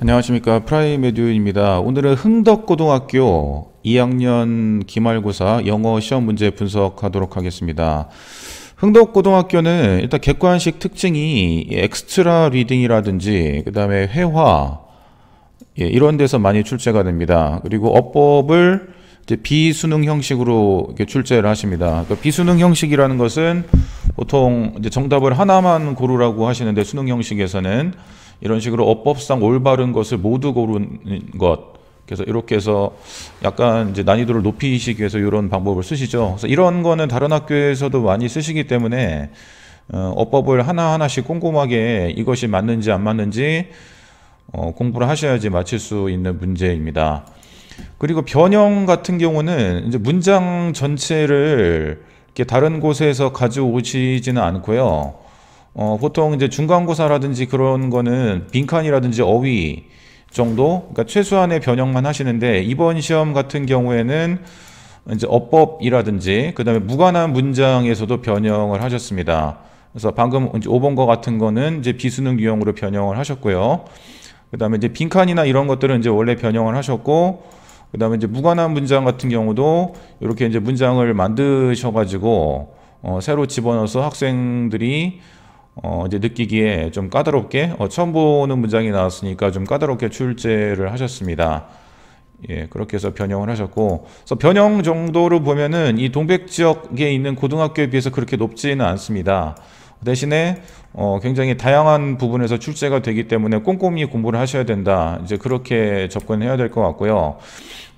안녕하십니까 프라이메듀입니다. 오늘은 흥덕고등학교 2학년 기말고사 영어 시험 문제 분석하도록 하겠습니다. 흥덕고등학교는 일단 객관식 특징이 엑스트라 리딩이라든지 그 다음에 회화 예, 이런 데서 많이 출제가 됩니다. 그리고 어법을 비수능 형식으로 출제를 하십니다. 그러니까 비수능 형식이라는 것은 보통 정답을 하나만 고르라고 하시는데 수능 형식에서는 이런 식으로 어법상 올바른 것을 모두 고른 것. 그래서 이렇게 해서 약간 이제 난이도를 높이시기 위해서 이런 방법을 쓰시죠. 그래서 이런 거는 다른 학교에서도 많이 쓰시기 때문에 어, 어법을 어 하나하나씩 꼼꼼하게 이것이 맞는지 안 맞는지 어, 공부를 하셔야지 맞출수 있는 문제입니다. 그리고 변형 같은 경우는 이제 문장 전체를 이렇게 다른 곳에서 가져오시지는 않고요. 어, 보통 이제 중간고사라든지 그런 거는 빈칸이라든지 어휘 정도, 그러니까 최소한의 변형만 하시는데 이번 시험 같은 경우에는 이제 어법이라든지 그다음에 무관한 문장에서도 변형을 하셨습니다. 그래서 방금 이제 5번과 같은 거는 이제 비수능 유형으로 변형을 하셨고요. 그다음에 이제 빈칸이나 이런 것들은 이제 원래 변형을 하셨고 그다음에 이제 무관한 문장 같은 경우도 이렇게 이제 문장을 만드셔 가지고 어, 새로 집어넣어서 학생들이 어, 이제 느끼기에 좀 까다롭게 어, 처음 보는 문장이 나왔으니까 좀 까다롭게 출제를 하셨습니다. 예, 그렇게 해서 변형을 하셨고, 그래서 변형 정도로 보면은 이 동백 지역에 있는 고등학교에 비해서 그렇게 높지는 않습니다. 대신에 어, 굉장히 다양한 부분에서 출제가 되기 때문에 꼼꼼히 공부를 하셔야 된다. 이제 그렇게 접근해야 될 것 같고요.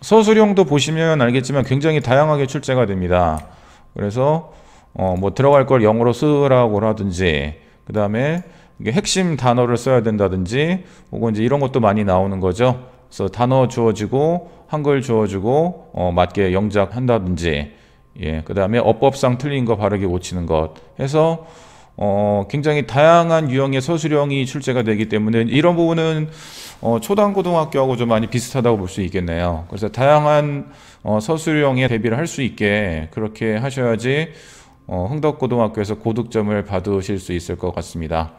서술형도 보시면 알겠지만 굉장히 다양하게 출제가 됩니다. 그래서 어, 뭐 들어갈 걸 영어로 쓰라고라든지 그 다음에 핵심 단어를 써야 된다든지 혹은 이제 이런 것도 많이 나오는 거죠. 그래서 단어 주어지고 한글 주어지고 어, 맞게 영작한다든지 예, 그 다음에 어법상 틀린 거 바르게 고치는 것 해서 어, 굉장히 다양한 유형의 서술형이 출제가 되기 때문에 이런 부분은 어, 초등 고등학교하고 좀 많이 비슷하다고 볼 수 있겠네요. 그래서 다양한 어, 서술형에 대비를 할 수 있게 그렇게 하셔야지 어, 흥덕고등학교에서 고득점을 받으실 수 있을 것 같습니다.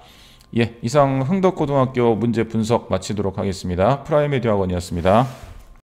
예, 이상 흥덕고등학교 문제 분석 마치도록 하겠습니다. 프라이메디 학원이었습니다.